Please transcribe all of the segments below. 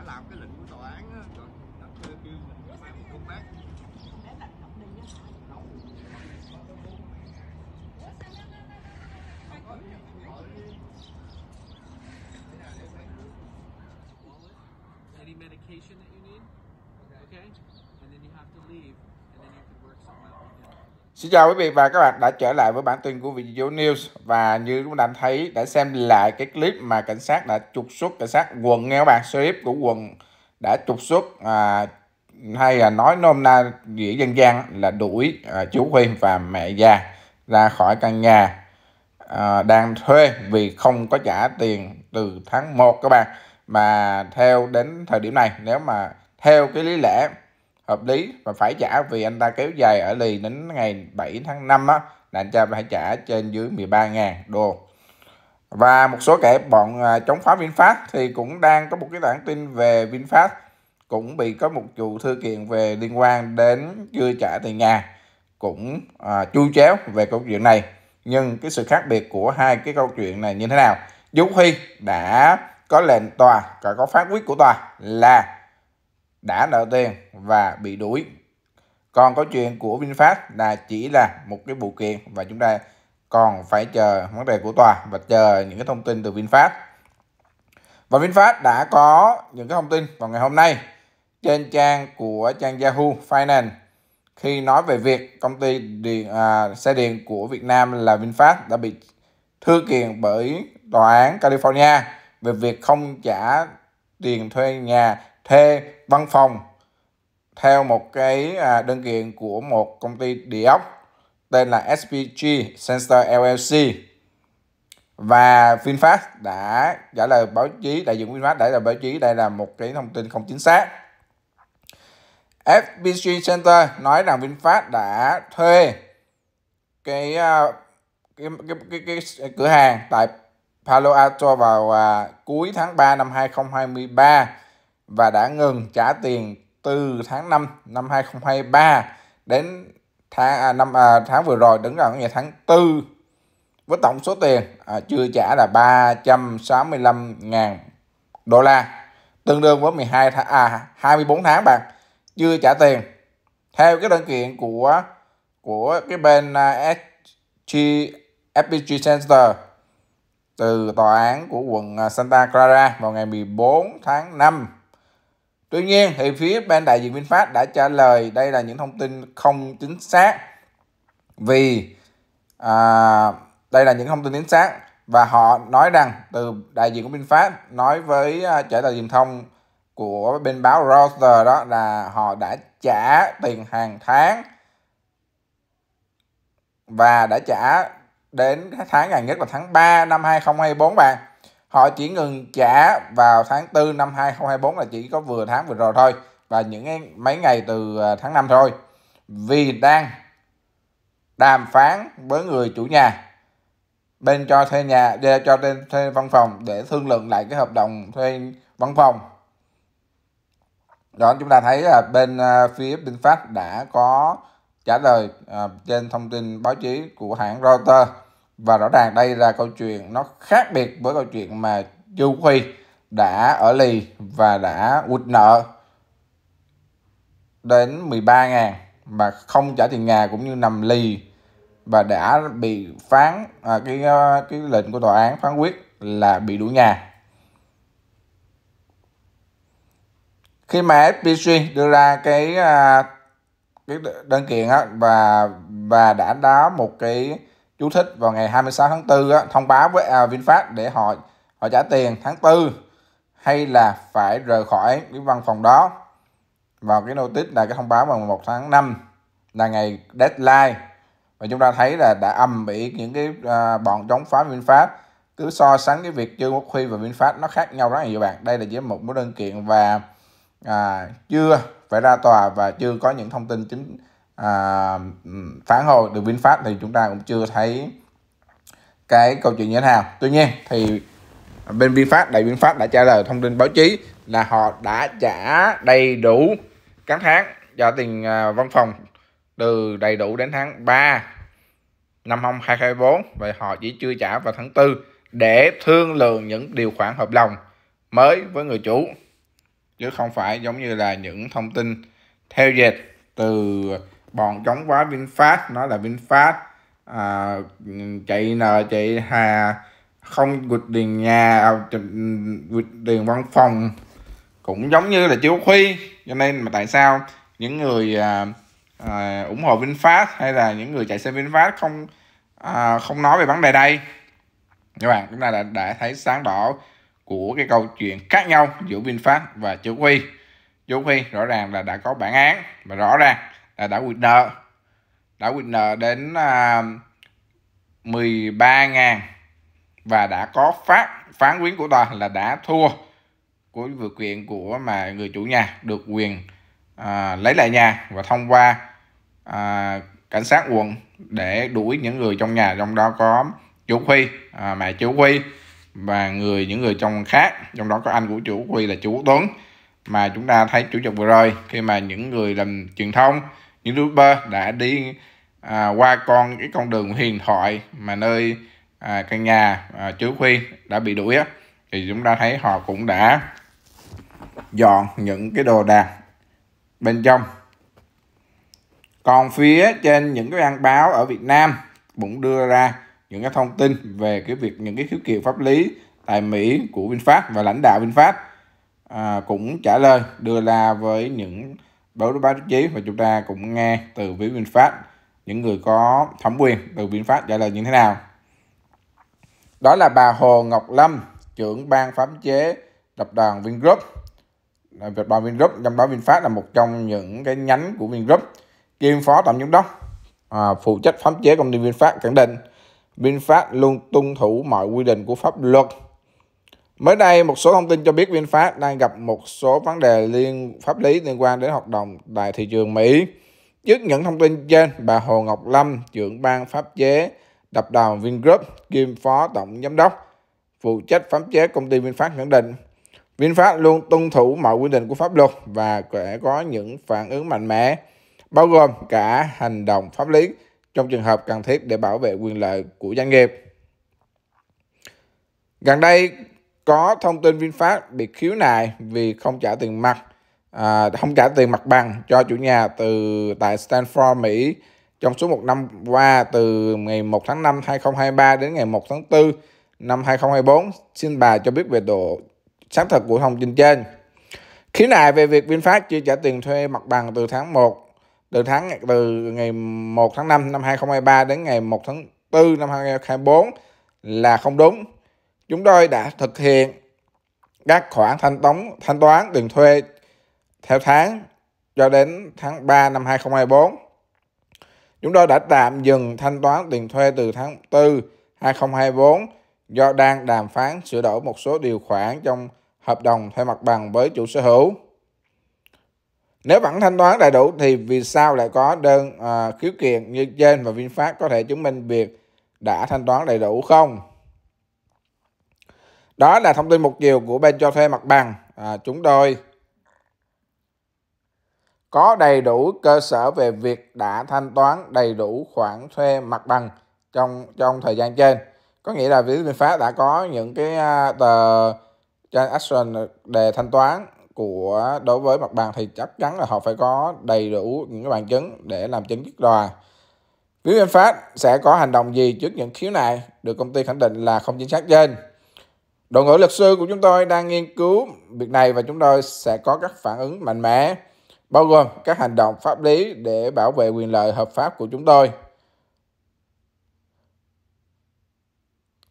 khỏi làm cái lệnh của tòa án á rồi nó kêu mình mang một con bác để lệnh đọc đi nấu Any medication that you need? Okay. And then you have to leave. Xin chào quý vị và các bạn đã trở lại với bản tin của Video News và như chúng ta thấy đã xem lại cái clip mà cảnh sát đã trục xuất cảnh sát quận nghe các bạn clip của quận đã trục xuất à, hay là nói nôm na nghĩa dân gian là đuổi à, chú Huy và mẹ già ra khỏi căn nhà à, đang thuê vì không có trả tiền từ tháng 1 các bạn mà theo đến thời điểm này nếu mà theo cái lý lẽ hợp lý và phải trả vì anh ta kéo dài ở lì đến ngày 7 tháng 5 á, là anh ta phải trả trên dưới 13.000 đô. Và một số kẻ bọn à, chống phá VinFast thì cũng đang có một cái bản tin về VinFast cũng bị có một vụ thư kiện về liên quan đến chưa trả tiền nhà cũng à, chu chéo về câu chuyện này nhưng cái sự khác biệt của hai cái câu chuyện này như thế nào Dũng Huy đã có lệnh tòa và có phán quyết của tòa là đã nợ tiền và bị đuổi. Còn câu chuyện của VinFast là chỉ là một cái vụ kiện và chúng ta còn phải chờ vấn đề của tòa và chờ những cái thông tin từ VinFast. Và VinFast đã có những cái thông tin vào ngày hôm nay trên trang của trang Yahoo Finance khi nói về việc công ty điện, à, xe điện của Việt Nam là VinFast đã bị thư kiện bởi tòa án California về việc không trả tiền thuê nhà thuê văn phòng theo một cái à, đơn kiện của một công ty địa ốc tên là SPG Center LLC và VinFast đã trả lời báo chí đại diện VinFast đã là báo chí đây là một cái thông tin không chính xác FPG Center nói rằng VinFast đã thuê cái cái, à, cái, cái, cái, cái cửa hàng tại Palo Alto vào à, cuối tháng 3 năm 2023 và đã ngừng trả tiền từ tháng 5 năm 2023 đến tháng à, năm à, tháng vừa rồi đứng vào ngày tháng 4 với tổng số tiền à, chưa trả là 365.000 đô la tương đương với 12 tháng à 24 tháng bạn chưa trả tiền theo cái đơn kiện của của cái bên uh, à, SG, FPG Center từ tòa án của quận à, Santa Clara vào ngày 14 tháng 5 Tuy nhiên thì phía ban đại diện VinFast đã trả lời đây là những thông tin không chính xác vì à, đây là những thông tin chính xác và họ nói rằng từ đại diện của VinFast nói với à, trở lại truyền thông của bên báo Reuters đó là họ đã trả tiền hàng tháng và đã trả đến tháng gần nhất là tháng 3 năm 2024 bạn Họ chỉ ngừng trả vào tháng 4 năm 2024 là chỉ có vừa tháng vừa rồi thôi và những mấy ngày từ à, tháng 5 thôi. Vì đang đàm phán với người chủ nhà bên cho thuê nhà để cho thuê, thuê văn phòng để thương lượng lại cái hợp đồng thuê văn phòng đó chúng ta thấy là bên à, phía VinFast đã có trả lời à, trên thông tin báo chí của hãng Reuters và rõ ràng đây là câu chuyện nó khác biệt với câu chuyện mà Chu Huy đã ở lì và đã quỵt nợ đến 13 ngàn mà không trả tiền nhà cũng như nằm lì và đã bị phán à, cái à, cái lệnh của tòa án phán quyết là bị đuổi nhà khi mà FPC đưa ra cái à, cái đơn kiện á và và đã đá một cái chú thích vào ngày 26 tháng 4 á, thông báo với à, VinFast để họ họ trả tiền tháng 4 hay là phải rời khỏi cái văn phòng đó vào cái notice là cái thông báo vào 1 tháng 5 là ngày deadline và chúng ta thấy là đã âm bị những cái à, bọn chống phá VinFast cứ so sánh cái việc Dương Quốc Huy và VinFast nó khác nhau rất là nhiều bạn đây là chỉ một mối đơn kiện và à, chưa phải ra tòa và chưa có những thông tin chính à, phản hồi được VinFast thì chúng ta cũng chưa thấy cái câu chuyện như thế nào tuy nhiên thì bên VinFast đại VinFast đã trả lời thông tin báo chí là họ đã trả đầy đủ các tháng cho tiền à, văn phòng từ đầy đủ đến tháng 3 năm 2024 và họ chỉ chưa trả vào tháng 4 để thương lượng những điều khoản hợp đồng mới với người chủ chứ không phải giống như là những thông tin theo dệt từ bọn chống phá VinFast nó là VinFast à, chạy N chạy Hà không quỵt tiền nhà quỵt à, tiền văn phòng cũng giống như là chiếu khuy cho nên mà tại sao những người à, à, ủng hộ VinFast hay là những người chạy xe VinFast không à, không nói về vấn đề đây các bạn chúng ta đã, đã thấy sáng đỏ của cái câu chuyện khác nhau giữa VinFast và chiếu khuy chiếu khuy rõ ràng là đã có bản án và rõ ràng À, đã nợ, đã nợ đến à, 13.000 và đã có phát phán quyết của tòa là đã thua của vượt quyền của mà người chủ nhà được quyền à, lấy lại nhà và thông qua à, cảnh sát quận để đuổi những người trong nhà trong đó có chủ huy à, mẹ chủ huy và người những người trong khác trong đó có anh của chủ huy là chủ tuấn mà chúng ta thấy chủ nhật vừa rồi khi mà những người làm truyền thông YouTuber đã đi à, qua con cái con đường huyền thoại mà nơi à, căn nhà à, chứa khuyên đã bị đuổi á thì chúng ta thấy họ cũng đã dọn những cái đồ đạc bên trong còn phía trên những cái ăn báo ở Việt Nam cũng đưa ra những cái thông tin về cái việc những cái khiếu kiện pháp lý tại Mỹ của VinFast và lãnh đạo VinFast à, cũng trả lời đưa ra với những báo báo chí và chúng ta cũng nghe từ phía VinFast những người có thẩm quyền từ VinFast trả lời như thế nào. Đó là bà Hồ Ngọc Lâm, trưởng ban pháp chế tập đoàn Vingroup. Tập đoàn Vingroup trong đó VinFast là một trong những cái nhánh của Vingroup, kiêm phó tổng giám đốc à, phụ trách pháp chế công ty VinFast khẳng định VinFast luôn tuân thủ mọi quy định của pháp luật Mới đây, một số thông tin cho biết VinFast đang gặp một số vấn đề liên pháp lý liên quan đến hợp đồng tại thị trường Mỹ. Trước những thông tin trên, bà Hồ Ngọc Lâm, trưởng ban pháp chế đập đoàn Vingroup, kiêm phó tổng giám đốc, phụ trách pháp chế công ty VinFast khẳng định VinFast luôn tuân thủ mọi quy định của pháp luật và sẽ có những phản ứng mạnh mẽ, bao gồm cả hành động pháp lý trong trường hợp cần thiết để bảo vệ quyền lợi của doanh nghiệp. Gần đây, có thông tin VinFast bị khiếu nại vì không trả tiền mặt à, không trả tiền mặt bằng cho chủ nhà từ tại Stanford Mỹ trong suốt một năm qua từ ngày 1 tháng 5 2023 đến ngày 1 tháng 4 năm 2024 xin bà cho biết về độ xác thực của thông tin trên khiếu nại về việc VinFast chưa trả tiền thuê mặt bằng từ tháng 1 từ tháng từ ngày 1 tháng 5 năm 2023 đến ngày 1 tháng 4 năm 2024 là không đúng chúng tôi đã thực hiện các khoản thanh toán thanh toán tiền thuê theo tháng cho đến tháng 3 năm 2024. Chúng tôi đã tạm dừng thanh toán tiền thuê từ tháng 4 2024 do đang đàm phán sửa đổi một số điều khoản trong hợp đồng thuê mặt bằng với chủ sở hữu. Nếu vẫn thanh toán đầy đủ thì vì sao lại có đơn à, khiếu kiện như trên và VinFast có thể chứng minh việc đã thanh toán đầy đủ không? đó là thông tin một chiều của bên cho thuê mặt bằng à, chúng tôi có đầy đủ cơ sở về việc đã thanh toán đầy đủ khoản thuê mặt bằng trong trong thời gian trên có nghĩa là phía VinFast đã có những cái à, tờ transaction đề thanh toán của đối với mặt bằng thì chắc chắn là họ phải có đầy đủ những cái bằng chứng để làm chứng trước tòa. Phía VinFast sẽ có hành động gì trước những khiếu nại được công ty khẳng định là không chính xác trên? Đội ngũ luật sư của chúng tôi đang nghiên cứu việc này và chúng tôi sẽ có các phản ứng mạnh mẽ, bao gồm các hành động pháp lý để bảo vệ quyền lợi hợp pháp của chúng tôi.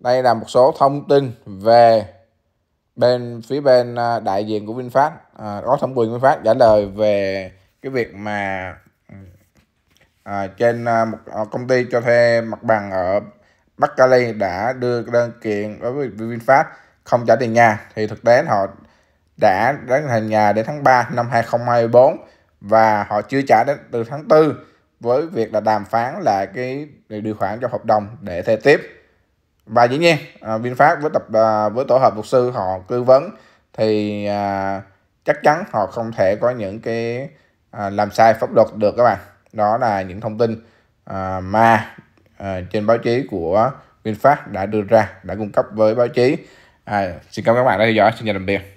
Đây là một số thông tin về bên phía bên à, đại diện của VinFast, à, có thẩm quyền VinFast trả lời về cái việc mà à, trên à, một à, công ty cho thuê mặt bằng ở Bắc Cali đã đưa đơn kiện đối với VinFast không trả tiền nhà thì thực tế họ đã đến tiền nhà đến tháng 3 năm 2024 và họ chưa trả đến từ tháng 4 với việc là đàm phán lại cái điều khoản cho hợp đồng để thuê tiếp và dĩ nhiên à, VinFast với tập à, với tổ hợp luật sư họ tư vấn thì à, chắc chắn họ không thể có những cái làm sai pháp luật được các bạn đó là những thông tin mà trên báo chí của VinFast đã đưa ra đã cung cấp với báo chí à, xin cảm ơn các bạn đã theo dõi xin chào tạm biệt